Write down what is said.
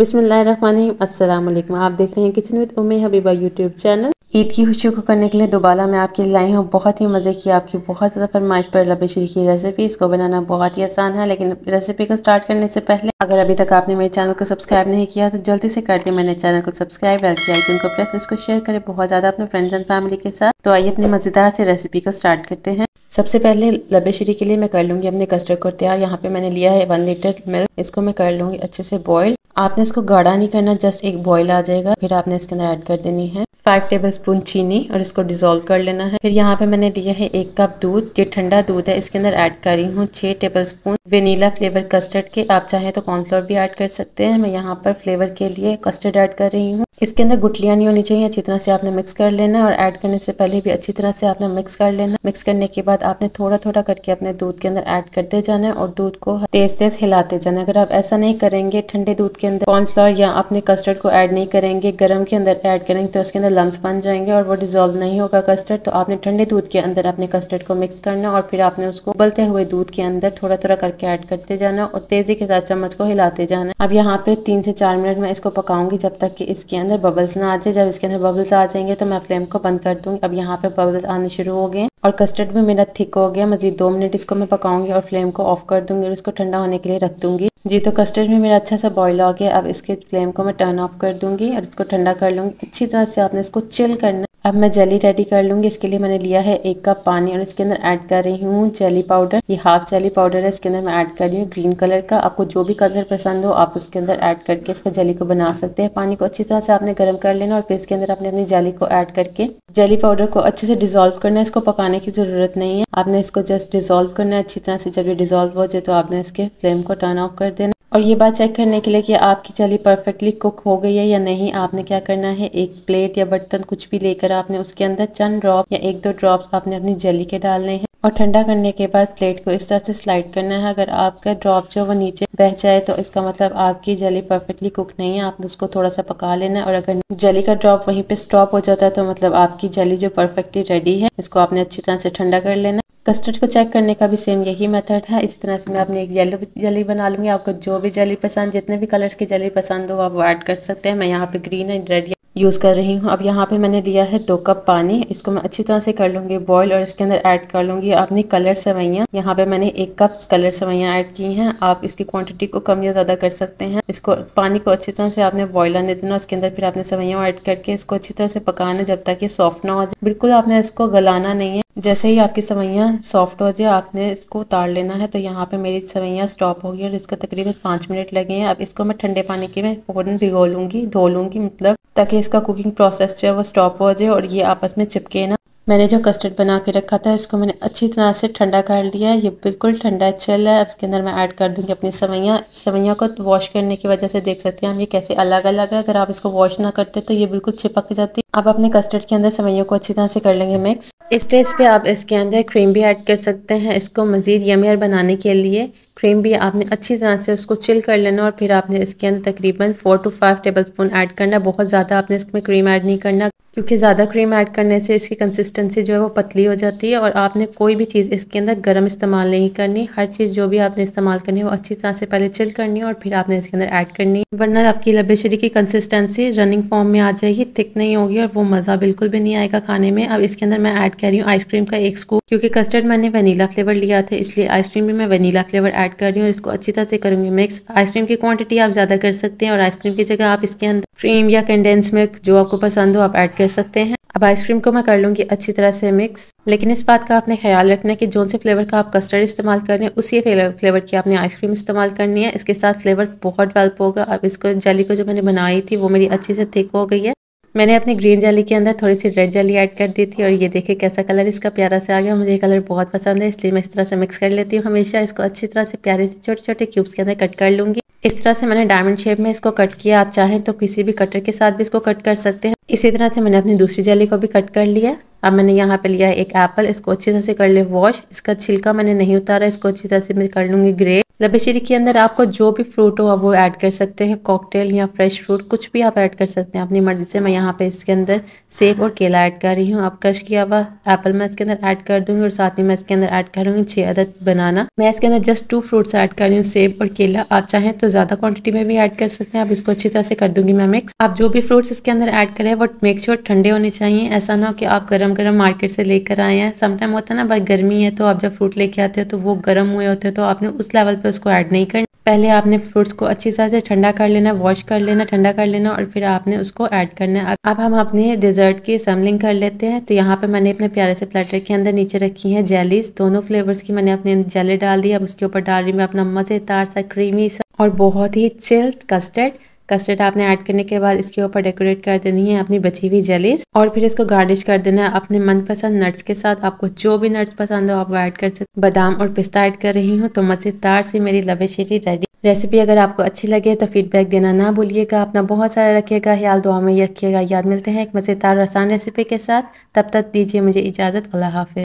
बिसमीम अल्लाम आप देख रहे हैं kitchen with Ume Habiba YouTube channel Eid की खुशियों को करने के लिए दोबारा मैं आपके लिए लाई हूँ बहुत ही मज़े की आपकी बहुत ज़्यादा फरमाइश पर लबेशरी की रेसिपी इसको बनाना बहुत ही आसान है लेकिन रेसिपी को स्टार्ट करने से पहले अगर अभी तक आपने मेरे चैनल को सब्सक्राइब नहीं किया तो जल्दी से कर दें मैंने चैनल को सब्सक्राइब बेल की प्रेस इसको शेयर करें बहुत ज़्यादा अपने फ्रेंड्स एंड फैमिली के साथ तो आइए अपनी मज़ेदार से रेसिपी को स्टार्ट करते हैं सबसे पहले लबे श्री के लिए मैं कर लूँगी अपने कस्टर्ड को तैयार यहाँ पे मैंने लिया है वन लीटर मिल्क इसको मैं कर लूँगी अच्छे से बॉयल आपने इसको गाढ़ा नहीं करना जस्ट एक बॉयल आ जाएगा फिर आपने इसके अंदर ऐड कर देनी है फाइव टेबल स्पून चीनी और इसको डिज़ोल्व कर लेना है फिर यहाँ पे मैंने दिया है एक कप दूध ये ठंडा दूध है इसके अंदर ऐड कर रही हूँ छह tablespoon vanilla flavour custard के आप चाहें तो कॉर्नफ्लोर भी ऐड कर सकते हैं मैं यहाँ पर फ्लेवर के लिए कस्टर्ड ऐड कर रही हूँ इसके अंदर गुटलियाँ नहीं होनी चाहिए अच्छी तरह से आपने मिक्स कर लेना है और ऐड करने से पहले भी अच्छी तरह से आपने मिक्स कर लेना मिक्स करने के बाद आपने थोड़ा थोड़ा करके अपने दूध के अंदर ऐड करते जाना है और दूध को तेज तेज हिलाते जाना अगर आप ऐसा नहीं करेंगे ठंडे दूध के अंदर कॉर्नफ्लोर या अपने कस्टर्ड को ऐड नहीं करेंगे गर्म के अंदर ऐड करेंगे तो उसके अंदर लम्स बन जाएंगे और वो डिजोल्व नहीं होगा कस्टर्ड तो आपने ठंडे दूध के अंदर अपने कस्टर्ड को मिक्स करना और फिर आपने उसको उबलते हुए दूध के अंदर थोड़ा थोड़ा करके ऐड करते जाना और तेजी के साथ चम्मच को हिलाते जाना अब यहाँ पे तीन से चार मिनट में इसको पकाऊंगी जब तक कि इसके अंदर अंदर बबल्स ना आ जाए जब इसके अंदर बबल्स आ जाएंगे तो मैं फ्लेम को बंद कर दूंगी अब यहाँ पे बबल्स आने शुरू हो गए और कस्टर्ड भी मेरा थिक हो गया मजीद दो मिनट इसको मैं पकाऊंगी और फ्लेम को ऑफ कर दूंगी और इसको ठंडा होने के लिए रख दूंगी जी तो कस्टर्ड भी मेरा अच्छा सा बॉयल हो गया अब इसके फ्लेम को मैं टर्न ऑफ कर दूंगी और इसको ठंडा कर लूंगी अच्छी तरह से आपने इसको चिल करना अब मैं जली रेडी कर लूंगी इसके लिए मैंने लिया है एक कप पानी और इसके अंदर ऐड कर रही हूँ जली पाउडर ये हाफ जली पाउडर है इसके अंदर मैं ऐड कर रही हूँ ग्रीन कलर का आपको जो भी कलर पसंद हो आप उसके अंदर ऐड करके इसको जली को बना सकते हैं पानी को अच्छी तरह से आपने गर्म कर लेना और फिर इसके अंदर आपने अपनी जली को ऐड करके जली पाउडर को अच्छे से डिजोल्व करना है इसको पकाने की ज़रूरत नहीं है आपने इसको जस्ट डिजोल्व करना है अच्छी तरह से जब ये डिजोल्व हो जाए तो आपने इसके फ्लेम को टर्न ऑफ कर देना और ये बात चेक करने के लिए कि आपकी जली परफेक्टली कुक हो गई है या नहीं आपने क्या करना है एक प्लेट या बर्तन कुछ भी लेकर आपने उसके अंदर चंद ड्रॉप या एक दो ड्रॉप्स आपने अपनी जली के डालने हैं और ठंडा करने के बाद प्लेट को इस तरह से स्लाइड करना है अगर आपका ड्रॉप जो वो नीचे बह जाए तो इसका मतलब आपकी जली परफेक्टली कुक नहीं है आपने उसको थोड़ा सा पका लेना है और अगर जली का ड्रॉप वहीं पे स्टॉप हो जाता है तो मतलब आपकी जली जो परफेक्टली रेडी है इसको आपने अच्छी तरह से ठंडा कर लेना कस्टर्ड को चेक करने का भी सेम यही मेथड है इसी तरह से मैं अपनी एक येलो जली बना लूँगी आपको जो भी जली पसंद जितने भी कलर्स की जली पसंद हो आप वो ऐड कर सकते हैं मैं यहाँ पे ग्रीन एंड रेड यूज़ कर रही हूँ अब यहाँ पे मैंने दिया है दो कप पानी इसको मैं अच्छी तरह से कर लूँगी बॉईल और इसके अंदर ऐड कर लूँगी अपनी कलर सेवैयाँ यहाँ पे मैंने एक कप कलर सेवैयाँ ऐड की हैं आप इसकी क्वांटिटी को कम या ज़्यादा कर सकते हैं इसको पानी को अच्छी तरह से आपने बॉयल आने देना उसके अंदर फिर आपने सेवैयाँ ऐड करके इसको अच्छी तरह से पकाना जब तक ये सॉफ्ट ना हो जाए बिल्कुल आपने इसको गलाना नहीं है जैसे ही आपकी सवैयाँ सॉफ्ट हो जाए आपने इसको उतार लेना है तो यहाँ पे मेरी सवैयाँ स्टॉप हो गई और इसको तकरीबन पाँच मिनट लगे हैं अब इसको मैं ठंडे पानी के में फ़ौरन भिगो लूँगी धो लूँगी मतलब ताकि इसका कुकिंग प्रोसेस जो है वो स्टॉप हो जाए और ये आपस में चिपके ना मैंने जो कस्टर्ड बना के रखा था इसको मैंने अच्छी तरह से ठंडा कर लिया है ये बिल्कुल ठंडा चल रहा है अब इसके अंदर मैं ऐड कर दूंगी अपनी सवैयाँ सवैयाँ को वॉश करने की वजह से देख सकते हैं हम ये कैसे अलग अलग है अगर आप इसको वॉश ना करते तो ये बिल्कुल छिपक जाती है आप अपने कस्टर्ड के अंदर सवैयों को अच्छी तरह से कर लेंगे मिक्स स्टेज पे आप इसके अंदर क्रीम भी ऐड कर सकते हैं इसको मज़ीद यमियर बनाने के लिए क्रीम भी आपने अच्छी तरह से उसको चिल कर लेना और फिर आपने इसके अंदर तकरीबन four to five tablespoon add करना बहुत ज़्यादा आपने इसमें क्रीम ऐड नहीं करना क्योंकि ज़्यादा क्रीम ऐड करने से इसकी कंसिस्टेंसी जो है वो पतली हो जाती है और आपने कोई भी चीज़ इसके अंदर गर्म इस्तेमाल नहीं करनी हर चीज़ जो भी आपने इस्तेमाल करनी है वो अच्छी तरह से पहले चिल करनी है और फिर आपने इसके अंदर ऐड करनी है वरना आपकी लबेशरी की कंसिस्टेंसी रनिंग फॉर्म में आ जाएगी थिक नहीं होगी और वो मज़ा बिल्कुल भी नहीं आएगा खाने में अब इसके अंदर मैं ऐड कर रही हूँ आइसक्रीम का एक स्कूप क्योंकि कस्टर्ड मैंने वनीला फ्लेवर लिया था इसलिए आइसक्रीम भी मैं वनीला फ्लेवर ऐड कर रही हूँ और इसको अच्छी तरह से करूँगी मिक्स आइसक्रीम की क्वान्टिटी आप ज़्यादा कर सकते हैं और आइसक्रीम की जगह आप इसके अंदर क्रीम या कंडेंस मिल्क जो आपको पसंद हो आप ऐड कर सकते हैं अब आइसक्रीम को मैं कर लूंगी अच्छी तरह से मिक्स लेकिन इस बात का आपने ख्याल रखना है कि जो से फ्लेवर का आप कस्टर्ड इस्तेमाल कर रहे हैं उसी फ्लेवर की आपने आइसक्रीम इस्तेमाल करनी है इसके साथ फ्लेवर बहुत डेवलप होगा अब इसको जली को जो मैंने बनाई थी वो मेरी अच्छी से थिक हो गई है मैंने अपनी ग्रीन जली के अंदर थोड़ी सी रेड जली ऐड कर दी थी और ये देखे कैसा कलर इसका प्यारा से आ गया मुझे ये कलर बहुत पसंद है इसलिए मैं इस तरह से मिक्स कर लेती हूँ हमेशा इसको अच्छी तरह से प्यारे से छोटे छोटे क्यूब्स के अंदर कट कर लूँगी इस तरह से मैंने डायमंड शेप में इसको कट किया आप चाहें तो किसी भी कटर के साथ भी इसको कट कर सकते हैं इसी तरह से मैंने अपनी दूसरी जेली को भी कट कर लिया अब मैंने यहाँ पे लिया है एक एप्पल इसको अच्छी तरह से कर ले वॉश इसका छिलका मैंने नहीं उतारा इसको अच्छी तरह से मैं कर लूँगी ग्रे लबेशरी के अंदर आपको जो भी फ्रूट हो आप वो ऐड कर सकते हैं कॉकटेल या फ्रेश फ्रूट कुछ भी आप ऐड कर सकते हैं अपनी मर्ज़ी से मैं यहाँ पे इसके अंदर सेब और केला ऐड कर रही हूँ आप क्रश किया हुआ एप्पल मैं इसके अंदर ऐड कर दूंगी और साथ ही मैं इसके अंदर ऐड करूँगी छः अदद बनाना मैं इसके अंदर जस्ट टू फ्रूट्स ऐड कर रही हूँ सेब और केला आप चाहें तो ज़्यादा क्वान्टिटी में भी ऐड कर सकते हैं आप इसको अच्छी तरह से कर दूँगी मैं मिक्स आप जो भी फ्रूट्स इसके अंदर ऐड करें बट मेक श्योर ठंडे होने चाहिए ऐसा ना हो कि आप गरम गरम मार्केट से लेकर आए हैं समटाइम होता है ना भाई गर्मी है तो आप जब फ्रूट लेके आते हो तो वो गर्म हुए होते हैं तो आपने उस लेवल पे उसको ऐड नहीं करना पहले आपने फ्रूट्स को अच्छी तरह से ठंडा कर लेना वॉश कर लेना ठंडा कर लेना और फिर आपने उसको ऐड करना है अब हम अपने डिज़र्ट की सम्बलिंग कर लेते हैं तो यहाँ पे मैंने अपने प्यारे से प्लेटर के अंदर नीचे रखी है जेलीज दोनों फ्लेवर्स की मैंने अपने जेली डाल दी अब उसके ऊपर डाल रही मैं अपना मज़ेदार सा क्रीमी सा और बहुत ही चिल्ड कस्टर्ड कस्टर्ड आपने ऐड करने के बाद इसके ऊपर डेकोरेट कर देनी है अपनी बची हुई जेलीज और फिर इसको गार्निश कर देना है अपने मनपसंद नट्स के साथ आपको जो भी नट्स पसंद हो आप वो ऐड कर सकते बादाम और पिस्ता ऐड कर रही हूँ तो मज़ेदार सी मेरी लवेशेरी रेडी रेसिपी अगर आपको अच्छी लगे तो फीडबैक देना ना भूलिएगा अपना बहुत सारा रखिएगा ख्याल दुआ में रखिएगा याद मिलते हैं एक मज़ेदार आसान रेसिपी के साथ तब तक दीजिए मुझे इजाज़त अल्लाह हाफिज़